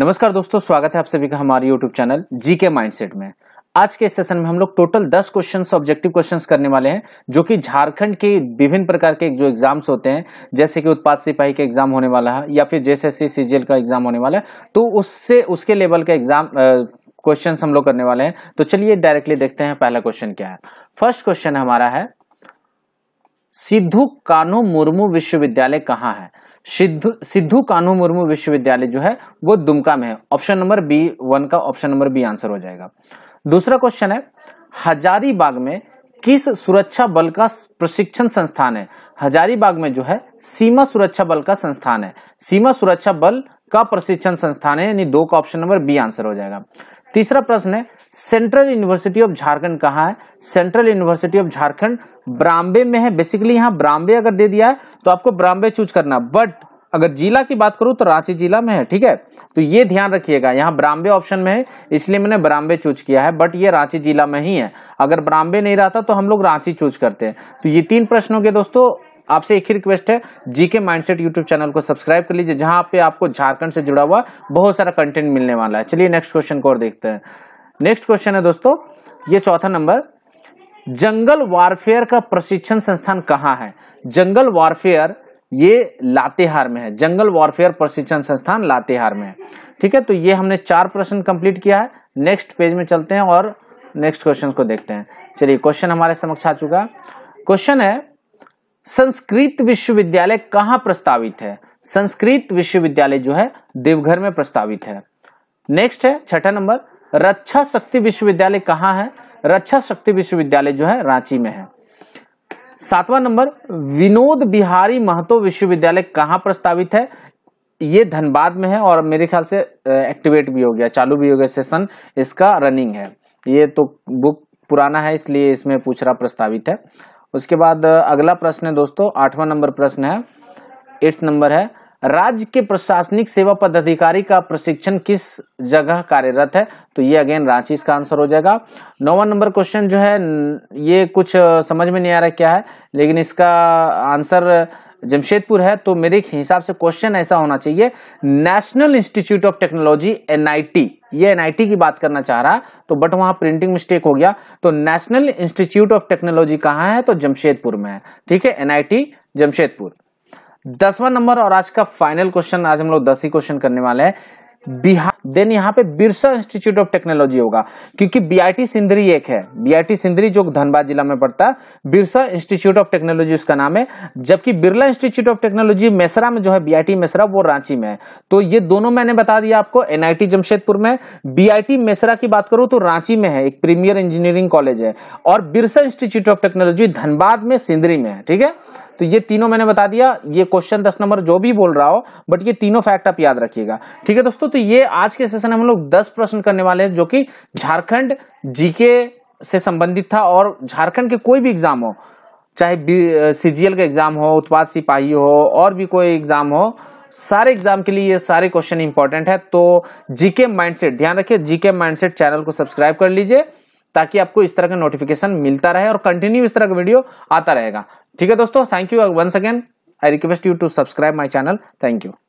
नमस्कार दोस्तों स्वागत है आप सभी का हमारे यूट्यूब चैनल जीके माइंडसेट में आज के सेशन में हम लोग टोटल 10 क्वेश्चंस ऑब्जेक्टिव क्वेश्चंस करने वाले हैं जो कि झारखंड के विभिन्न प्रकार के जो एग्जाम्स होते हैं जैसे कि उत्पाद सिपाही का एग्जाम होने वाला है या फिर जेएसएससी सीजीएल का एग्जाम होने वाला है तो उससे उसके लेवल का एग्जाम क्वेश्चन हम लोग करने वाले हैं तो चलिए डायरेक्टली देखते हैं पहला क्वेश्चन क्या है फर्स्ट क्वेश्चन हमारा है सिद्धू कानू मुर्मू विश्वविद्यालय कहाँ है सिद्धू सिद्धू कानू मुर्मू विश्वविद्यालय जो है वो दुमका में है ऑप्शन नंबर बी वन का ऑप्शन नंबर बी आंसर हो जाएगा दूसरा क्वेश्चन है हजारीबाग में किस सुरक्षा बल का प्रशिक्षण संस्थान है हजारीबाग में जो है सीमा सुरक्षा बल का संस्थान है सीमा सुरक्षा बल का प्रशिक्षण संस्थान है यानी दो का ऑप्शन नंबर बी आंसर हो जाएगा तीसरा प्रश्न है सेंट्रल यूनिवर्सिटी ऑफ झारखंड कहाँ है central university of Jharkhand Brambe में है बेसिकली यहाँ ब्राम्बे अगर दे दिया है तो आपको ब्राम्बे चूज करना बट अगर जिला की बात करूं तो रांची जिला में है ठीक है तो ये ध्यान रखिएगा यहाँ ब्राम्बे ऑप्शन में है इसलिए मैंने ब्राम्बे चूज किया है बट ये रांची जिला में ही है अगर ब्राम्बे नहीं रहता तो हम लोग रांची चूज करते हैं तो ये तीन प्रश्नों के दोस्तों आपसे एक ही रिक्वेस्ट है जीके माइंडसेट यूट्यूब चैनल को सब्सक्राइब कर लीजिए जहां पे आपको झारखंड से जुड़ा हुआ बहुत सारा कंटेंट मिलने वाला है चलिए नेक्स्ट क्वेश्चन को और देखते हैं नेक्स्ट क्वेश्चन है दोस्तों ये चौथा नंबर जंगल वारफेयर का प्रशिक्षण संस्थान कहाँ है जंगल वारफेयर ये लातेहार में है जंगल वारफेयर प्रशिक्षण संस्थान लातेहार में है ठीक है तो ये हमने चार प्रश्न कंप्लीट किया है नेक्स्ट पेज में चलते हैं और नेक्स्ट क्वेश्चन को देखते हैं चलिए क्वेश्चन हमारे समक्ष आ चुका क्वेश्चन है संस्कृत विश्वविद्यालय कहां प्रस्तावित है संस्कृत विश्वविद्यालय जो है देवघर में प्रस्तावित है नेक्स्ट है छठा नंबर रक्षा शक्ति विश्वविद्यालय कहां है रक्षा शक्ति विश्वविद्यालय जो है रांची में है सातवां नंबर विनोद बिहारी महतो विश्वविद्यालय कहाँ प्रस्तावित है ये धनबाद में है और मेरे ख्याल से एक्टिवेट भी हो गया चालू भी हो गया सेशन इसका रनिंग है ये तो बुक पुराना है इसलिए इसमें पूछ रहा प्रस्तावित है उसके बाद अगला प्रश्न है दोस्तों आठवां नंबर प्रश्न है एट्थ नंबर है राज्य के प्रशासनिक सेवा पदाधिकारी का प्रशिक्षण किस जगह कार्यरत है तो ये अगेन रांची इसका आंसर हो जाएगा नौवा नंबर क्वेश्चन जो है ये कुछ समझ में नहीं आ रहा क्या है लेकिन इसका आंसर जमशेदपुर है तो मेरे हिसाब से क्वेश्चन ऐसा होना चाहिए national institute of technology NIT ये एनआईटी की बात करना चाह रहा तो बट वहां प्रिंटिंग मिस्टेक हो गया तो नेशनल इंस्टीट्यूट ऑफ टेक्नोलॉजी कहाँ है तो जमशेदपुर में है ठीक है एनआईटी जमशेदपुर दसवां नंबर और आज का फाइनल क्वेश्चन आज हम लोग दस ही क्वेश्चन करने वाले हैं बिहार देन यहाँ पे बिरसा इंस्टीट्यूट ऑफ टेक्नोलॉजी होगा क्योंकि बीआईटी सिंदरी एक है बीआईटी सिंदरी जो धनबाद जिला में पड़ता है बिरसा इंस्टीट्यूट ऑफ टेक्नोलॉजी उसका नाम है जबकि Birla institute of technology Mesra में जो है बीआईटी मेसरा वो रांची में है तो ये दोनों मैंने बता दिया आपको एनआईटी जमशेदपुर में बीआईटी मेसरा की बात करूं तो रांची में है एक प्रीमियर इंजीनियरिंग कॉलेज है और Birsa institute of technology Dhanbad में सिंदरी में है ठीक है तो ये तीनों मैंने बता दिया ये क्वेश्चन दस नंबर जो भी बोल रहा हो बट ये तीनों फैक्ट आप याद रखिएगा ठीक है दोस्तों तो ये आज के सेशन हम लोग दस प्रश्न करने वाले हैं जो कि झारखंड जीके से संबंधित था और झारखंड के कोई भी एग्जाम हो चाहे सीजीएल का एग्जाम हो उत्पाद सिपाही हो और भी कोई एग्जाम हो सारे एग्जाम के लिए ये सारे क्वेश्चन इंपॉर्टेंट है तो जीके माइंडसेट ध्यान रखिए जीके माइंडसेट चैनल को सब्सक्राइब कर लीजिए ताकि आपको इस तरह का नोटिफिकेशन मिलता रहे और कंटिन्यू इस तरह का वीडियो आता रहेगा ठीक है दोस्तों thank you once again I request you to subscribe my channel thank you